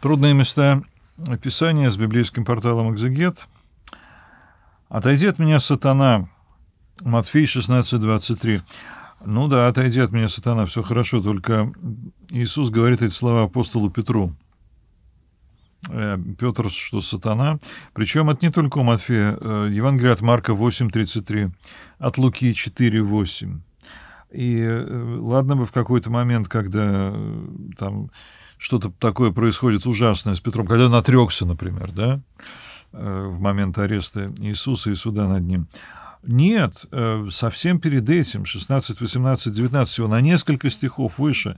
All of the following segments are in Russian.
Трудные места описания с библейским порталом «Экзегет». «Отойди от меня, сатана». Матфей 16:23. Ну да, отойди от меня, сатана, все хорошо, только Иисус говорит эти слова апостолу Петру. Э, Петр, что сатана. Причем это не только у Матфея. Э, Евангелие от Марка 8.33, от Луки 4.8. И э, ладно бы в какой-то момент, когда там что-то такое происходит ужасное с Петром, когда натрекся, например, да, э, в момент ареста Иисуса и суда над ним. Нет, э, совсем перед этим, 16, 18, 19, всего на несколько стихов выше,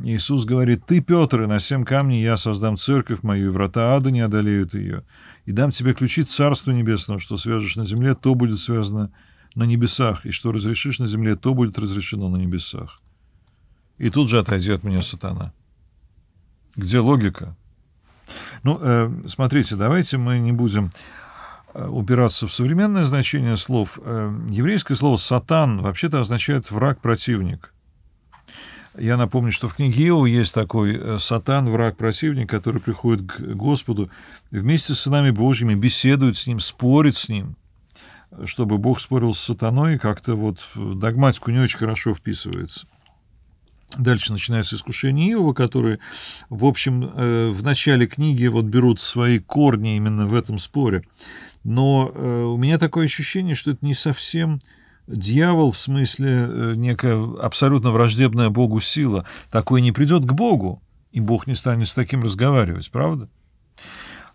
Иисус говорит, «Ты, Петр, и на семь камней я создам церковь мою, и врата ада не одолеют ее, и дам тебе ключи Царства Небесного, что свяжешь на земле, то будет связано на небесах, и что разрешишь на земле, то будет разрешено на небесах». И тут же отойдет от меня сатана. Где логика? Ну, э, смотрите, давайте мы не будем э, упираться в современное значение слов. Э, еврейское слово «сатан» вообще-то означает «враг, противник». Я напомню, что в книге Иова есть такой сатан, враг, противник, который приходит к Господу вместе с сынами Божьими, беседует с ним, спорит с ним, чтобы Бог спорил с сатаной, как-то вот в догматику не очень хорошо вписывается. Дальше начинается искушение Иова, которые, в общем, э, в начале книги вот берут свои корни именно в этом споре. Но э, у меня такое ощущение, что это не совсем дьявол, в смысле э, некая абсолютно враждебная Богу сила. Такой не придет к Богу, и Бог не станет с таким разговаривать, правда?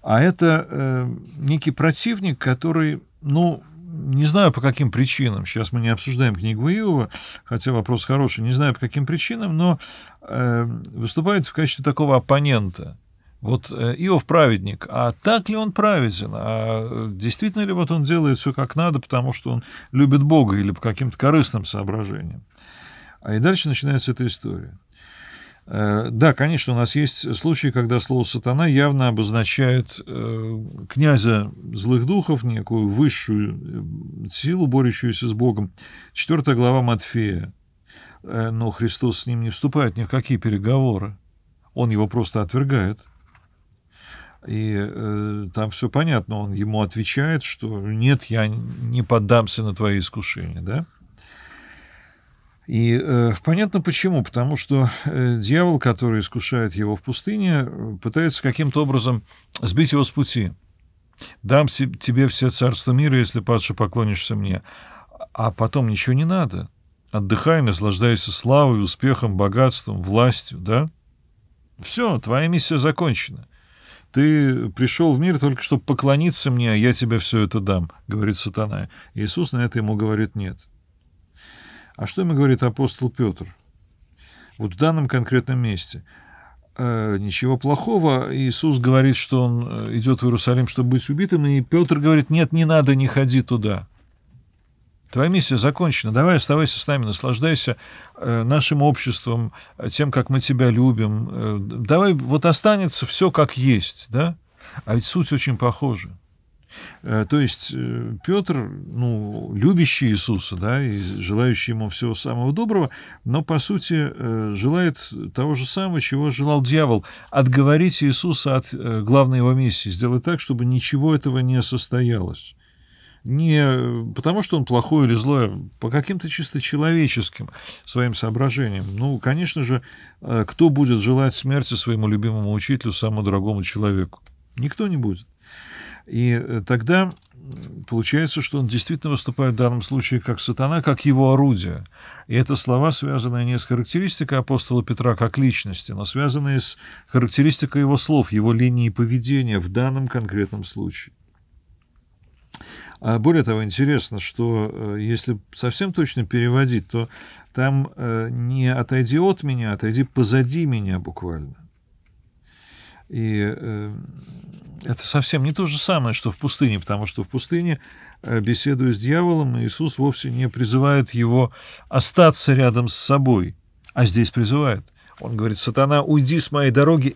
А это некий противник, который, ну, не знаю, по каким причинам, сейчас мы не обсуждаем книгу Иова, хотя вопрос хороший, не знаю, по каким причинам, но э, выступает в качестве такого оппонента. Вот э, Иов праведник, а так ли он праведен? А э, действительно ли вот он делает все как надо, потому что он любит Бога или по каким-то корыстным соображениям? А и дальше начинается эта история. Э, да, конечно, у нас есть случаи, когда слово «сатана» явно обозначает э, князя злых духов, некую высшую э, силу, борющуюся с Богом. Четвертая глава Матфея. Но Христос с ним не вступает ни в какие переговоры. Он его просто отвергает. И э, там все понятно. Он ему отвечает, что нет, я не поддамся на твои искушения. Да? И э, понятно почему, потому что э, дьявол, который искушает его в пустыне, э, пытается каким-то образом сбить его с пути. «Дам тебе все царство мира, если падше поклонишься мне». А потом ничего не надо. Отдыхай, наслаждайся славой, успехом, богатством, властью, да? Все, твоя миссия закончена. Ты пришел в мир только чтобы поклониться мне, а я тебе все это дам, говорит сатана. Иисус на это ему говорит нет. А что ему говорит апостол Петр? Вот в данном конкретном месте. Э, ничего плохого. Иисус говорит, что он э, идет в Иерусалим, чтобы быть убитым, и Петр говорит, нет, не надо, не ходи туда. Твоя миссия закончена. Давай оставайся с нами, наслаждайся э, нашим обществом, тем, как мы тебя любим. Э, давай, вот останется все как есть, да? А ведь суть очень похожа. Э, то есть э, Петр, ну, любящий Иисуса, да, и желающий ему всего самого доброго, но, по сути, э, желает того же самого, чего желал дьявол, отговорить Иисуса от главной его миссии, сделать так, чтобы ничего этого не состоялось не потому, что он плохой или злой, а по каким-то чисто человеческим своим соображениям. Ну, конечно же, кто будет желать смерти своему любимому учителю, самому дорогому человеку? Никто не будет. И э, тогда получается, что он действительно выступает в данном случае как сатана, как его орудие. И это слова, связанные не с характеристикой апостола Петра как личности, но связанные с характеристикой его слов, его линии поведения в данном конкретном случае. А более того, интересно, что э, если совсем точно переводить, то там э, не «отойди от меня», а «отойди позади меня» буквально. И это совсем не то же самое, что в пустыне, потому что в пустыне, э, беседуя с дьяволом, Иисус вовсе не призывает его остаться рядом с собой, а здесь призывает. Он говорит, сатана, уйди с моей дороги,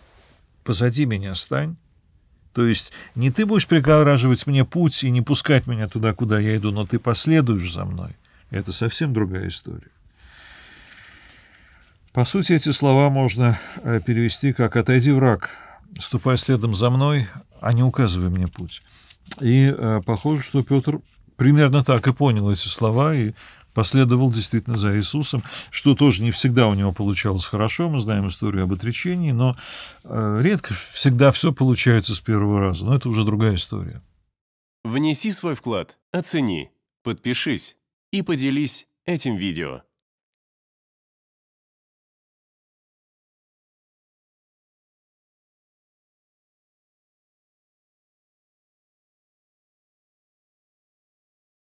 позади меня стань. То есть не ты будешь прегораживать мне путь и не пускать меня туда, куда я иду, но ты последуешь за мной. Это совсем другая история. По сути, эти слова можно э, перевести как «отойди, враг, ступай следом за мной, а не указывай мне путь. И э, похоже, что Петр примерно так и понял эти слова и последовал действительно за Иисусом, что тоже не всегда у него получалось хорошо. Мы знаем историю об отречении, но э, редко всегда все получается с первого раза. Но это уже другая история. Внеси свой вклад, оцени, подпишись и поделись этим видео.